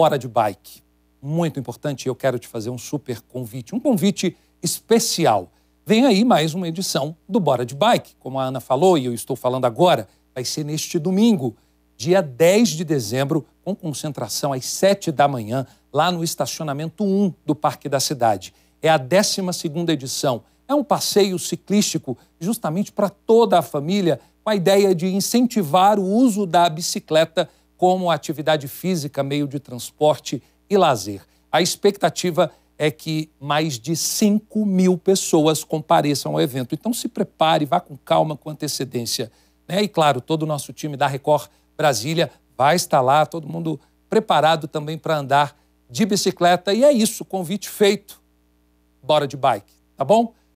Bora de Bike. Muito importante, eu quero te fazer um super convite, um convite especial. Vem aí mais uma edição do Bora de Bike, como a Ana falou e eu estou falando agora, vai ser neste domingo, dia 10 de dezembro, com concentração às 7 da manhã, lá no estacionamento 1 do Parque da Cidade. É a 12 edição. É um passeio ciclístico justamente para toda a família, com a ideia de incentivar o uso da bicicleta como atividade física, meio de transporte e lazer. A expectativa é que mais de 5 mil pessoas compareçam ao evento. Então se prepare, vá com calma, com antecedência. Né? E claro, todo o nosso time da Record Brasília vai estar lá, todo mundo preparado também para andar de bicicleta. E é isso, convite feito. Bora de bike, tá bom?